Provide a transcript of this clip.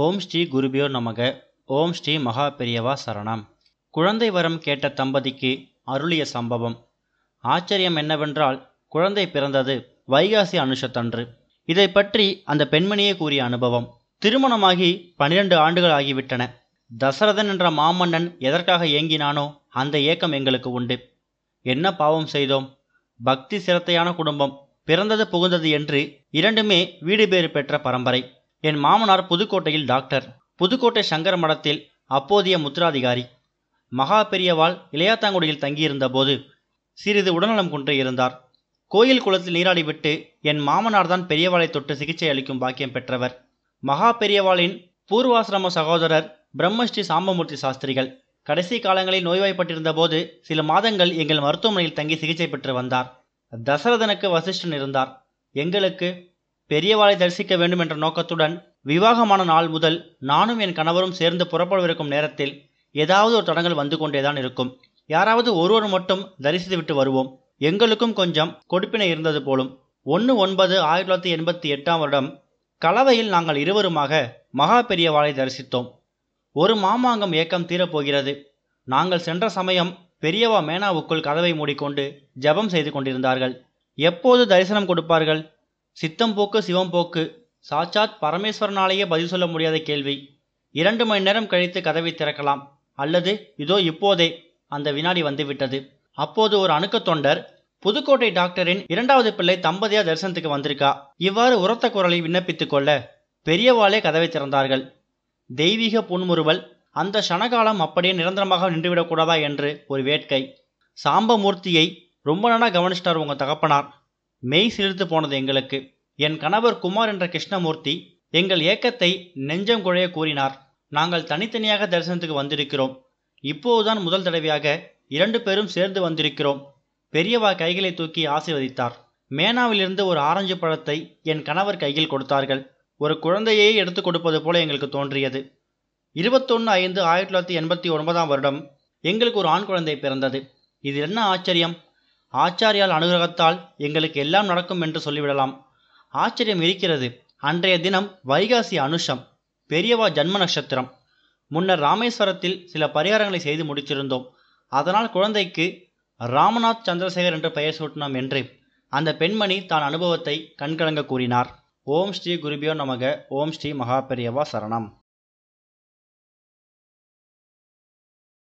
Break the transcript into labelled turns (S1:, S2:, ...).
S1: ஓம் ஸ்ரீ குருபியோ நமக ஓம் ஸ்ரீ மகா பெரியவா சரணம் குழந்தை வரம் கேட்ட தம்பதிக்கு அருளிய சம்பவம் ஆச்சரியம் என்னவென்றால் குழந்தை பிறந்தது வைகாசி அனுஷத்தன்று இதை பற்றி அந்த பெண்மணியே கூறிய அனுபவம் திருமணமாகி பனிரெண்டு ஆண்டுகள் ஆகிவிட்டன தசரதன் என்ற மாமன்னன் எதற்காக ஏங்கினானோ அந்த ஏக்கம் எங்களுக்கு உண்டு என்ன பாவம் செய்தோம் பக்தி சிரத்தையான குடும்பம் பிறந்தது புகுந்தது என்று இரண்டுமே வீடு பேறு பெற்ற பரம்பரை என் மாமனார் புதுக்கோட்டையில் டாக்டர் புதுக்கோட்டை சங்கர மடத்தில் அப்போதைய முத்திராதிகாரி மகா பெரியவாள் இளையாத்தாங்குடியில் தங்கியிருந்த போது சிறிது உடல்நலம் குன்று இருந்தார் கோயில் குளத்தில் நீராடிவிட்டு என் மாமனார் தான் பெரியவாளை தொட்டு சிகிச்சை அளிக்கும் பாக்கியம் பெற்றவர் மகா பெரியவாளின் பூர்வாசிரம சகோதரர் பிரம்மஸ்ரீ சாம்பமூர்த்தி சாஸ்திரிகள் கடைசி காலங்களில் நோய்வாய்ப்பட்டிருந்த போது சில மாதங்கள் எங்கள் மருத்துவமனையில் தங்கி சிகிச்சை பெற்று வந்தார் தசரதனுக்கு வசிஷ்டன் இருந்தார் எங்களுக்கு பெரியவாளை தரிசிக்க வேண்டும் என்ற நோக்கத்துடன் விவாகமான நாள் முதல் நானும் என் கணவரும் சேர்ந்து புறப்படவிருக்கும் நேரத்தில் ஏதாவது ஒரு தடங்கள் வந்து கொண்டேதான் இருக்கும் யாராவது ஒருவர் மட்டும் தரிசித்து விட்டு வருவோம் எங்களுக்கும் கொஞ்சம் கொடுப்பினை இருந்தது போலும் ஒன்று ஒன்பது ஆயிரத்தி தொள்ளாயிரத்தி எண்பத்தி எட்டாம் வருடம் கலவையில் நாங்கள் இருவருமாக மகா பெரியவாளை தரிசித்தோம் ஒரு மாமாங்கம் ஏக்கம் தீரப்போகிறது நாங்கள் சென்ற சமயம் பெரியவா மேனாவுக்குள் கதவை மூடிக்கொண்டு ஜபம் செய்து கொண்டிருந்தார்கள் எப்போது தரிசனம் கொடுப்பார்கள் சித்தம் போக்கு சிவம் போக்கு சாட்சாத் பரமேஸ்வரனாலேயே பதில் சொல்ல முடியாத கேள்வி இரண்டு மணி நேரம் கழித்து கதவை திறக்கலாம் அல்லது இதோ இப்போதே அந்த வினாடி வந்துவிட்டது அப்போது ஒரு அணுக்க தொண்டர் புதுக்கோட்டை டாக்டரின் இரண்டாவது பிள்ளை தம்பதியா தரிசனத்துக்கு வந்திருக்கா இவ்வாறு உரத்த குரலை விண்ணப்பித்துக் கொள்ள பெரியவாளே கதவை திறந்தார்கள் தெய்வீக புன்முறுவல் அந்த சனகாலம் அப்படியே நிரந்தரமாக நின்றுவிடக்கூடாதா என்று ஒரு வேட்கை சாம்பமூர்த்தியை ரொம்ப நாளாக கவனிச்சிட்டார் உங்கள் தகப்பனார் மெய் சிலிர்த்து போனது எங்களுக்கு என் கணவர் குமார் என்ற கிருஷ்ணமூர்த்தி எங்கள் ஏக்கத்தை நெஞ்சம் குழைய கூறினார் நாங்கள் தனித்தனியாக தரிசனத்துக்கு வந்திருக்கிறோம் இப்போதுதான் முதல் தடவையாக இரண்டு பேரும் சேர்ந்து வந்திருக்கிறோம் பெரியவா கைகளை தூக்கி ஆசீர்வதித்தார் மேனாவிலிருந்து ஒரு ஆரஞ்சு பழத்தை என் கணவர் கையில் கொடுத்தார்கள் ஒரு குழந்தையே எடுத்துக் கொடுப்பது போல எங்களுக்கு தோன்றியது இருபத்தொன்று ஐந்து ஆயிரத்தி தொள்ளாயிரத்தி எண்பத்தி ஒன்பதாம் வருடம் எங்களுக்கு ஒரு ஆண் குழந்தை பிறந்தது இது என்ன ஆச்சரியம் ஆச்சாரியால் அனுகிரகத்தால் எங்களுக்கு எல்லாம் நடக்கும் என்று சொல்லிவிடலாம் ஆச்சரியம் இருக்கிறது அன்றைய தினம் வைகாசி அனுஷம் பெரியவா ஜன்ம நட்சத்திரம் முன்னர் ராமேஸ்வரத்தில் சில பரிகாரங்களை செய்து முடித்திருந்தோம் அதனால் குழந்தைக்கு ராமநாத் சந்திரசேகர் என்று பெயர் சூட்டினோம் என்று அந்த பெண்மணி தான் அனுபவத்தை கண்கலங்க கூறினார் ஓம் ஸ்ரீ குருபியோ நமக ஓம் ஸ்ரீ மகாபெரியவா சரணம்